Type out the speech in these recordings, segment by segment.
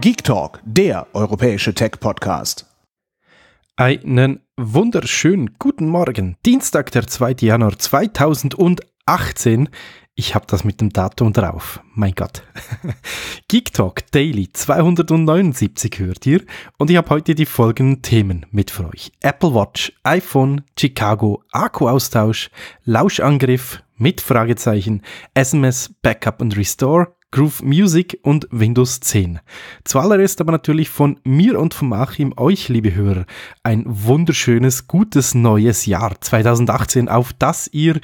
Geek Talk, der europäische Tech-Podcast. Einen wunderschönen guten Morgen. Dienstag, der 2. Januar 2018. Ich habe das mit dem Datum drauf. Mein Gott. Geek Talk Daily 279 hört ihr und ich habe heute die folgenden Themen mit für euch. Apple Watch, iPhone, Chicago, Akkuaustausch, Lauschangriff mit Fragezeichen, SMS, Backup und Restore, Groove Music und Windows 10. Zuallererst aber natürlich von mir und von Achim euch, liebe Hörer, ein wunderschönes, gutes neues Jahr 2018, auf das ihr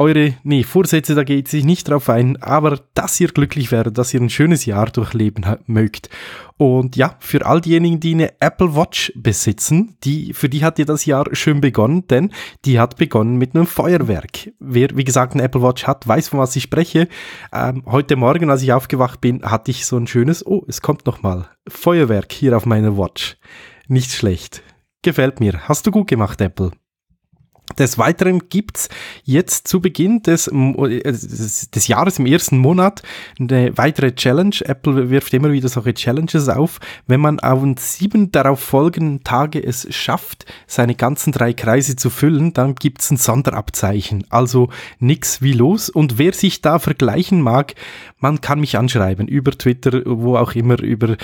eure nee, Vorsätze, da geht sich nicht drauf ein, aber dass ihr glücklich werdet, dass ihr ein schönes Jahr durchleben mögt. Und ja, für all diejenigen, die eine Apple Watch besitzen, die, für die hat ihr das Jahr schön begonnen, denn die hat begonnen mit einem Feuerwerk. Wer, wie gesagt, eine Apple Watch hat, weiß, von was ich spreche. Ähm, heute Morgen, als ich aufgewacht bin, hatte ich so ein schönes, oh, es kommt nochmal, Feuerwerk hier auf meiner Watch. Nicht schlecht. Gefällt mir. Hast du gut gemacht, Apple. Des Weiteren gibt's jetzt zu Beginn des, des Jahres im ersten Monat eine weitere Challenge. Apple wirft immer wieder solche Challenges auf. Wenn man auf sieben darauf folgenden Tage es schafft, seine ganzen drei Kreise zu füllen, dann gibt's ein Sonderabzeichen. Also nix wie los. Und wer sich da vergleichen mag, man kann mich anschreiben über Twitter, wo auch immer, über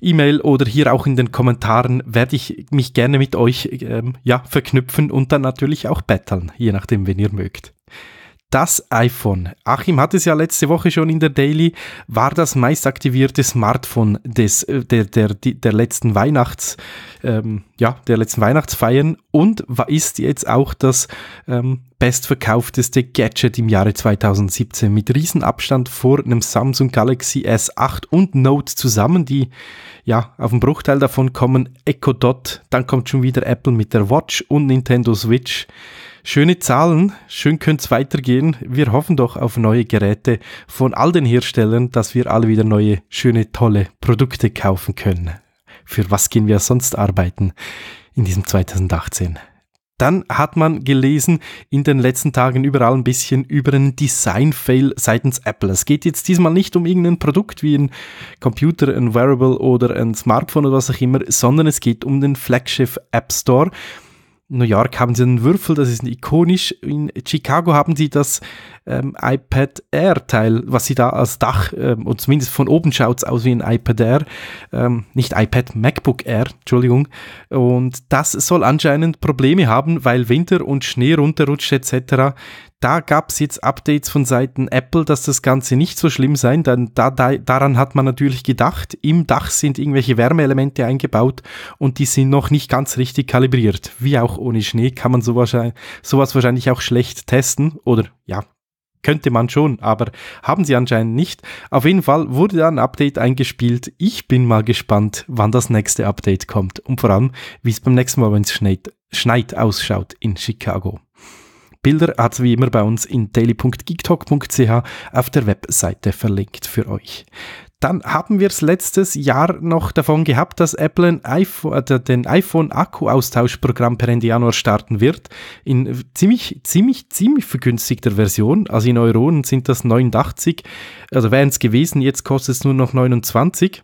E-Mail oder hier auch in den Kommentaren werde ich mich gerne mit euch ähm, ja, verknüpfen und dann natürlich auch betteln, je nachdem, wenn ihr mögt. Das iPhone. Achim hat es ja letzte Woche schon in der Daily, war das meistaktivierte Smartphone des, äh, der, der, der letzten Weihnachts, ähm, ja, der letzten Weihnachtsfeiern und ist jetzt auch das ähm, bestverkaufteste Gadget im Jahre 2017 mit Riesenabstand vor einem Samsung Galaxy S8 und Note zusammen, die ja auf einen Bruchteil davon kommen. Echo Dot, dann kommt schon wieder Apple mit der Watch und Nintendo Switch. Schöne Zahlen, schön könnte es weitergehen. Wir hoffen doch auf neue Geräte von all den Herstellern, dass wir alle wieder neue, schöne, tolle Produkte kaufen können. Für was gehen wir sonst arbeiten in diesem 2018? Dann hat man gelesen in den letzten Tagen überall ein bisschen über einen Design-Fail seitens Apple. Es geht jetzt diesmal nicht um irgendein Produkt wie ein Computer, ein Wearable oder ein Smartphone oder was auch immer, sondern es geht um den Flagship App Store. New York haben sie einen Würfel, das ist ikonisch. In Chicago haben sie das ähm, iPad Air-Teil, was sie da als Dach, ähm, und zumindest von oben schaut es aus wie ein iPad Air, ähm, nicht iPad, MacBook Air, Entschuldigung. Und das soll anscheinend Probleme haben, weil Winter und Schnee runterrutscht etc da gab es jetzt Updates von Seiten Apple, dass das Ganze nicht so schlimm sein, denn da, da, daran hat man natürlich gedacht. Im Dach sind irgendwelche Wärmeelemente eingebaut und die sind noch nicht ganz richtig kalibriert. Wie auch ohne Schnee kann man sowas, äh, sowas wahrscheinlich auch schlecht testen oder ja, könnte man schon, aber haben sie anscheinend nicht. Auf jeden Fall wurde da ein Update eingespielt. Ich bin mal gespannt, wann das nächste Update kommt und vor allem, wie es beim nächsten Mal, wenn es schneit, schneit, ausschaut in Chicago. Bilder hat wie immer bei uns in daily.geektalk.ch auf der Webseite verlinkt für euch. Dann haben wir es letztes Jahr noch davon gehabt, dass Apple ein iPhone, äh, den iPhone-Akku-Austauschprogramm per Ende Januar starten wird. In ziemlich, ziemlich, ziemlich vergünstigter Version. Also in Euronen sind das 89, also wären es gewesen, jetzt kostet es nur noch 29.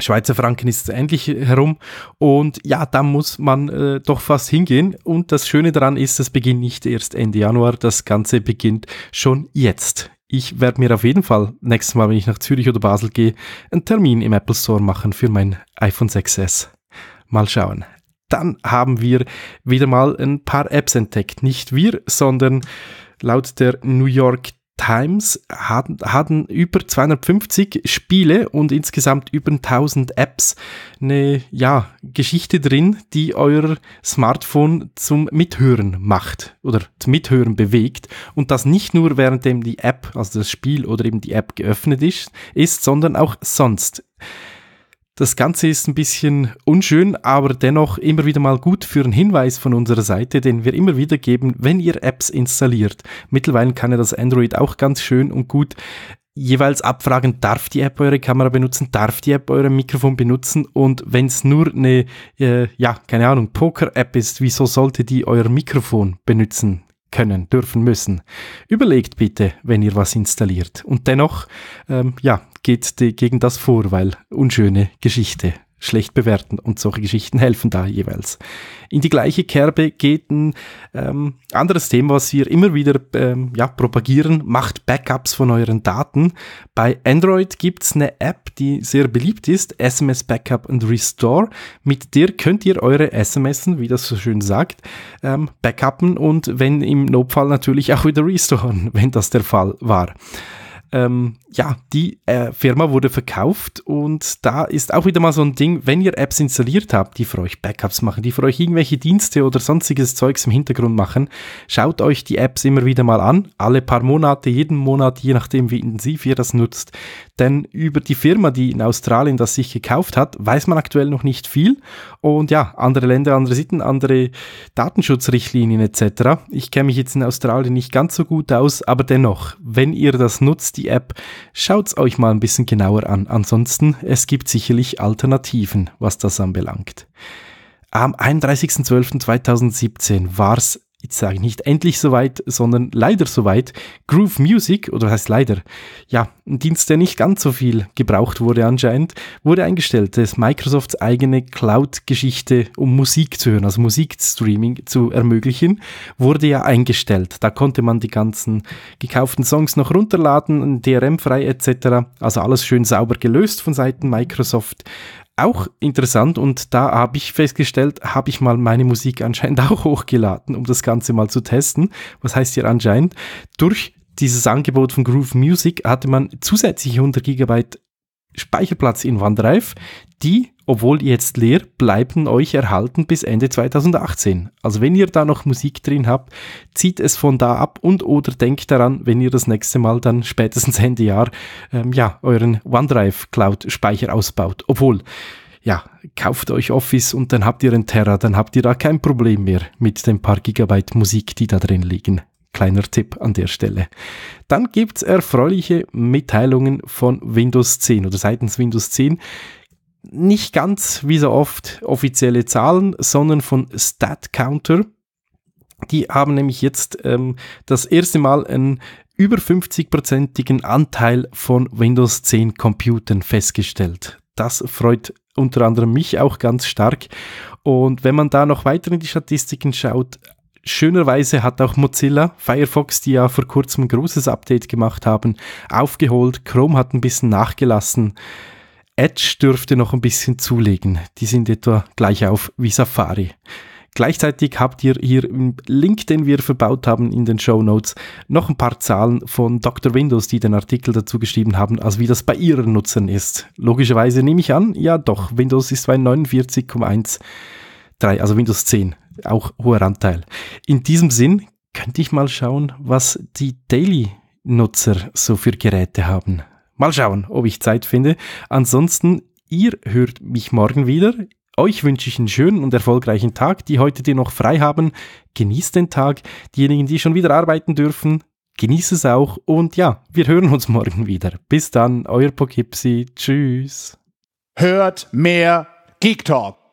Schweizer Franken ist endlich herum und ja, da muss man äh, doch fast hingehen und das Schöne daran ist, es beginnt nicht erst Ende Januar, das Ganze beginnt schon jetzt. Ich werde mir auf jeden Fall nächstes Mal, wenn ich nach Zürich oder Basel gehe, einen Termin im Apple Store machen für mein iPhone 6s. Mal schauen. Dann haben wir wieder mal ein paar Apps entdeckt. Nicht wir, sondern laut der New York Times hatten, hatten über 250 Spiele und insgesamt über 1000 Apps eine ja, Geschichte drin, die euer Smartphone zum Mithören macht oder zum Mithören bewegt. Und das nicht nur währenddem die App, also das Spiel oder eben die App geöffnet ist, ist sondern auch sonst. Das Ganze ist ein bisschen unschön, aber dennoch immer wieder mal gut für einen Hinweis von unserer Seite, den wir immer wieder geben, wenn ihr Apps installiert. Mittlerweile kann ja das Android auch ganz schön und gut jeweils abfragen, darf die App eure Kamera benutzen, darf die App eure Mikrofon benutzen und wenn es nur eine, äh, ja, keine Ahnung, Poker-App ist, wieso sollte die euer Mikrofon benutzen? können, dürfen, müssen. Überlegt bitte, wenn ihr was installiert. Und dennoch, ähm, ja, geht die, gegen das vor, weil unschöne Geschichte schlecht bewerten und solche Geschichten helfen da jeweils. In die gleiche Kerbe geht ein ähm, anderes Thema, was wir immer wieder ähm, ja, propagieren, macht Backups von euren Daten. Bei Android gibt's eine App, die sehr beliebt ist, SMS Backup and Restore. Mit der könnt ihr eure SMS, wie das so schön sagt, ähm, backuppen und wenn im Notfall natürlich auch wieder restoren, wenn das der Fall war. Ähm, ja, die äh, Firma wurde verkauft und da ist auch wieder mal so ein Ding, wenn ihr Apps installiert habt, die für euch Backups machen, die für euch irgendwelche Dienste oder sonstiges Zeugs im Hintergrund machen, schaut euch die Apps immer wieder mal an, alle paar Monate, jeden Monat, je nachdem wie intensiv ihr das nutzt, denn über die Firma, die in Australien das sich gekauft hat, weiß man aktuell noch nicht viel. Und ja, andere Länder, andere Sitten, andere Datenschutzrichtlinien etc. Ich kenne mich jetzt in Australien nicht ganz so gut aus, aber dennoch, wenn ihr das nutzt, die App, schaut's euch mal ein bisschen genauer an. Ansonsten, es gibt sicherlich Alternativen, was das anbelangt. Am 31.12.2017 war es jetzt sage ich nicht endlich soweit, sondern leider soweit, Groove Music, oder heißt leider, ja, ein Dienst, der nicht ganz so viel gebraucht wurde anscheinend, wurde eingestellt. Das ist Microsofts eigene Cloud-Geschichte, um Musik zu hören, also Musikstreaming zu ermöglichen, wurde ja eingestellt. Da konnte man die ganzen gekauften Songs noch runterladen, DRM-frei etc. Also alles schön sauber gelöst von Seiten Microsoft auch interessant und da habe ich festgestellt, habe ich mal meine Musik anscheinend auch hochgeladen, um das Ganze mal zu testen. Was heißt hier anscheinend? Durch dieses Angebot von Groove Music hatte man zusätzliche 100 Gigabyte Speicherplatz in OneDrive, die, obwohl jetzt leer, bleiben euch erhalten bis Ende 2018. Also wenn ihr da noch Musik drin habt, zieht es von da ab und oder denkt daran, wenn ihr das nächste Mal dann spätestens Ende Jahr ähm, ja, euren OneDrive Cloud-Speicher ausbaut. Obwohl, ja, kauft euch Office und dann habt ihr einen Terra, dann habt ihr da kein Problem mehr mit den paar Gigabyte Musik, die da drin liegen. Kleiner Tipp an der Stelle. Dann gibt es erfreuliche Mitteilungen von Windows 10 oder seitens Windows 10 nicht ganz wie so oft offizielle Zahlen, sondern von StatCounter. Die haben nämlich jetzt ähm, das erste Mal einen über 50-prozentigen Anteil von Windows 10 Computern festgestellt. Das freut unter anderem mich auch ganz stark. Und wenn man da noch weiter in die Statistiken schaut, Schönerweise hat auch Mozilla Firefox, die ja vor kurzem ein großes Update gemacht haben, aufgeholt. Chrome hat ein bisschen nachgelassen. Edge dürfte noch ein bisschen zulegen. Die sind etwa gleich auf wie Safari. Gleichzeitig habt ihr hier im Link, den wir verbaut haben in den Show Notes, noch ein paar Zahlen von Dr. Windows, die den Artikel dazu geschrieben haben, also wie das bei ihren Nutzern ist. Logischerweise nehme ich an, ja doch, Windows ist bei 49,1 3, also Windows 10. Auch hoher Anteil. In diesem Sinn könnte ich mal schauen, was die Daily-Nutzer so für Geräte haben. Mal schauen, ob ich Zeit finde. Ansonsten, ihr hört mich morgen wieder. Euch wünsche ich einen schönen und erfolgreichen Tag. Die heute, die noch frei haben, genießt den Tag. Diejenigen, die schon wieder arbeiten dürfen, genießt es auch. Und ja, wir hören uns morgen wieder. Bis dann, euer Pokipsi. Tschüss. Hört mehr Geek Talk.